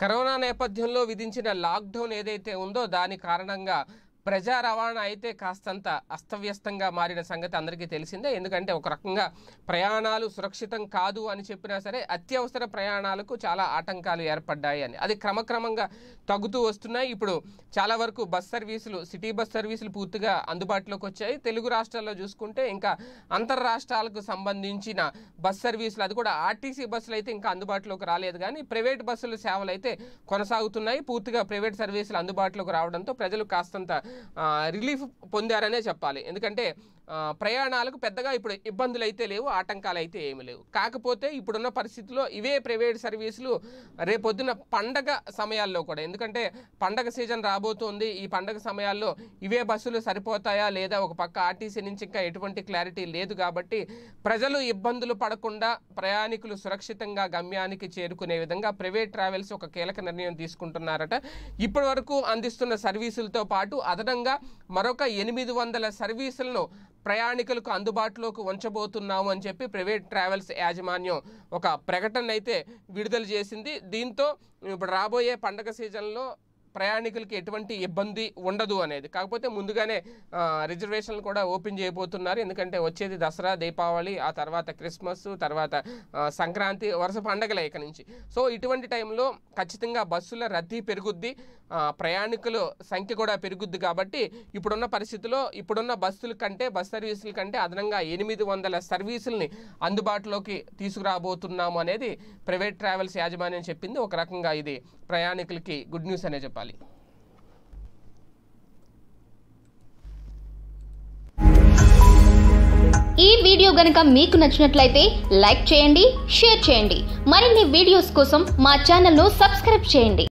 corona నేపథ్యంలో విధించిన lockdown ఏదైతే ఉందో దాని కారణంగా ప్రజా రవాణా అయితే కాస్తంత అస్తవ్యస్తంగా మారిన సంగతి అందరికీ తెలిసిందే ఎందుకంటే ఒక రకంగా ప్రయాణాలు సురక్షితం కాదు అని చెప్పినా సరే అత్యవసర ప్రయాణాలకు చాలా ఆటంకాలు ఏర్పడ్డాయి అని అది క్రమక్రమంగా తగ్గుతూ వస్తున్నాయి ఇప్పుడు చాలా వరకు బస్ సర్వీసులు సిటీ బస్ సర్వీసులు పూర్తిగా అందుబాటులోకి వచ్చాయి తెలుగు రాష్ట్రాల్లో చూసుకుంటే ఇంకా అంతర్ రాష్ట్రాలకు సంబంధించిన బస్ సర్వీసులు అది కూడా ఆర్టీసీ బస్సులు అయితే ఇంకా అందుబాటులోకి రాలేదు కానీ ప్రైవేట్ బస్సుల సేవలు అయితే కొనసాగుతున్నాయి పూర్తిగా ప్రైవేట్ సర్వీసులు అందుబాటులోకి రావడంతో ప్రజలు కాస్తంత రిలీఫ్ పొందారనే చెప్పాలి ఎందుకంటే ప్రయాణాలకు పెద్దగా ఇప్పుడు ఇబ్బందులు అయితే లేవు ఆటంకాలు అయితే ఏమి లేవు కాకపోతే ఇప్పుడున్న పరిస్థితుల్లో ఇవే ప్రైవేట్ సర్వీసులు రేపొద్దున పండగ సమయాల్లో కూడా ఎందుకంటే పండగ సీజన్ రాబోతుంది ఈ పండగ సమయాల్లో ఇవే బస్సులు సరిపోతాయా లేదా ఒక పక్క ఆర్టీసీ నుంచి ఇంకా ఎటువంటి క్లారిటీ లేదు కాబట్టి ప్రజలు ఇబ్బందులు పడకుండా ప్రయాణికులు సురక్షితంగా గమ్యానికి చేరుకునే విధంగా ప్రైవేట్ ట్రావెల్స్ ఒక కీలక నిర్ణయం తీసుకుంటున్నారట ఇప్పటి అందిస్తున్న సర్వీసులతో పాటు అదనంగా మరొక ఎనిమిది వందల సర్వీసులను ప్రయాణికులకు అందుబాటులోకి ఉంచబోతున్నాము అని చెప్పి ప్రైవేట్ ట్రావెల్స్ యాజమాన్యం ఒక ప్రకటన అయితే విడుదల చేసింది దీంతో ఇప్పుడు రాబోయే పండగ సీజన్లో ప్రయాణికులకి ఎటువంటి ఇబ్బంది ఉండదు అనేది కాకపోతే ముందుగానే రిజర్వేషన్లు కూడా ఓపెన్ చేయబోతున్నారు ఎందుకంటే వచ్చేది దసరా దీపావళి ఆ తర్వాత క్రిస్మస్ తర్వాత సంక్రాంతి వరుస పండగల ఇక నుంచి సో ఇటువంటి టైంలో ఖచ్చితంగా బస్సుల రద్దీ పెరుగుద్ది ప్రయాణికుల సంఖ్య కూడా పెరుగుద్ది కాబట్టి ఇప్పుడున్న పరిస్థితిలో ఇప్పుడున్న బస్సుల కంటే బస్ సర్వీసుల కంటే అదనంగా ఎనిమిది వందల సర్వీసుల్ని అందుబాటులోకి తీసుకురాబోతున్నాము అనేది ప్రైవేట్ ట్రావెల్స్ యాజమాన్యం చెప్పింది ఒక రకంగా ఇది ప్రయాణికులకి గుడ్ న్యూస్ అనే చెప్పాలి ఈ వీడియో గనక మీకు నచ్చినట్లయితే లైక్ చేయండి షేర్ చేయండి మరిన్ని వీడియోస్ కోసం మా ఛానల్ను సబ్స్క్రైబ్ చేయండి